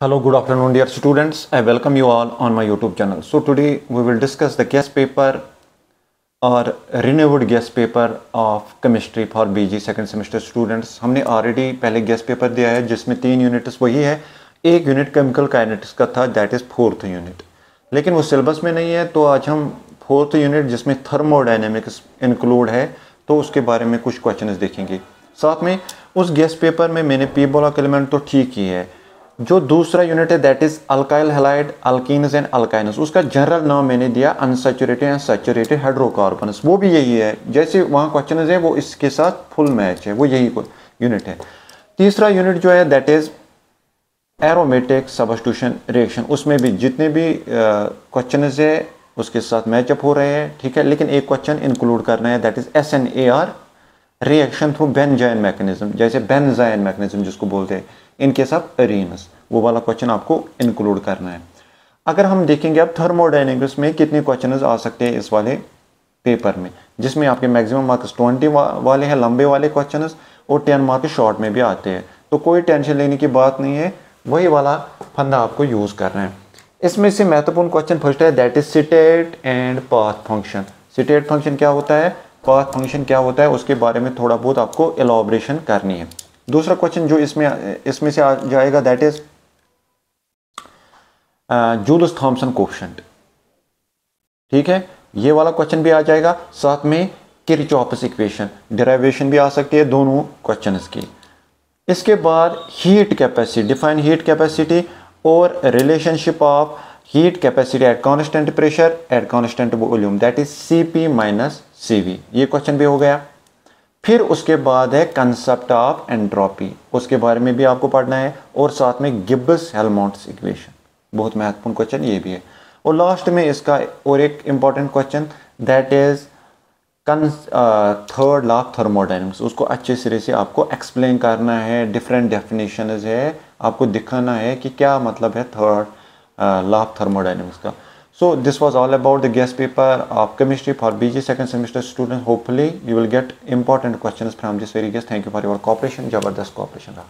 Hello, good afternoon dear students. I welcome you all on my YouTube channel. So today we will discuss the guest paper और renewed guest paper of chemistry for BG second semester students. हमने already पहले guest paper दिया है जिसमें तीन units वही है एक unit chemical kinetics का था that is fourth unit. लेकिन वो syllabus में नहीं है तो आज हम fourth unit जिसमें thermodynamics include है तो उसके बारे में कुछ questions देखेंगे साथ में उस guest paper में मैंने p block element तो ठीक ही है जो दूसरा यूनिट है that is alkyl halide alkenes and alkynes उसका जनरल नाम मैंने दिया अनसेचुरेटेड एंड सेचुरेटेड हाइड्रोकार्बन वो भी यही है जैसे वहाँ क्वेश्चन है वो इसके साथ फुल मैच है वो यही यूनिट है तीसरा यूनिट जो है that is aromatic substitution reaction उसमें भी जितने भी क्वेश्चन है उसके साथ मैचअप हो रहे हैं ठीक है लेकिन एक क्वेश्चन इंक्लूड करना है that is S N A R reaction through benzyne mechanism जैसे बेनजाइन मैकेनिज्म जिसको बोलते हैं इन केस ऑफ अरेनस वो वाला क्वेश्चन आपको इंक्लूड करना है अगर हम देखेंगे अब थर्मोडाइनमिक्स में कितने क्वेश्चन आ सकते हैं इस वाले पेपर में जिसमें आपके मैक्सिमम मार्क्स ट्वेंटी वाले हैं लंबे वाले क्वेश्चन और टेन मार्क्स शॉर्ट में भी आते हैं तो कोई टेंशन लेने की बात नहीं है वही वाला फंदा आपको यूज़ करना है इसमें से महत्वपूर्ण क्वेश्चन फर्स्ट है that is state and path function state function क्या होता है का फंक्शन क्या होता है उसके बारे में थोड़ा बहुत आपको एलाब्रेशन करनी है दूसरा क्वेश्चन जो इसमें इसमें से आ जाएगा that is Joules Thomson question ठीक है ये वाला क्वेश्चन भी आ जाएगा साथ में किरचॉपस इक्वेशन डिराइवेशन भी आ सकती है दोनों क्वेश्चन की इसके बाद heat capacity define heat capacity और relationship of heat capacity at constant pressure at constant volume that is C P minus V ये क्वेश्चन भी हो गया फिर उसके बाद है कंसेप्ट ऑफ एंट्रोपी उसके बारे में भी आपको पढ़ना है और साथ में गिब्बस हेलमोंट्स इक्वेशन बहुत महत्वपूर्ण क्वेश्चन ये भी है और लास्ट में इसका और एक important question that is third law of thermodynamics उसको अच्छे सिरे से आपको एक्सप्लेन करना है डिफरेंट डेफिनेशन है आपको दिखाना है कि क्या मतलब है थर्ड लॉ ऑफ थर्मोडाइनमिक्स का So this was all about the guest paper of chemistry for BG second semester students. Hopefully you will get important questions from this very guest. Thank you for your cooperation. Jabardast cooperation.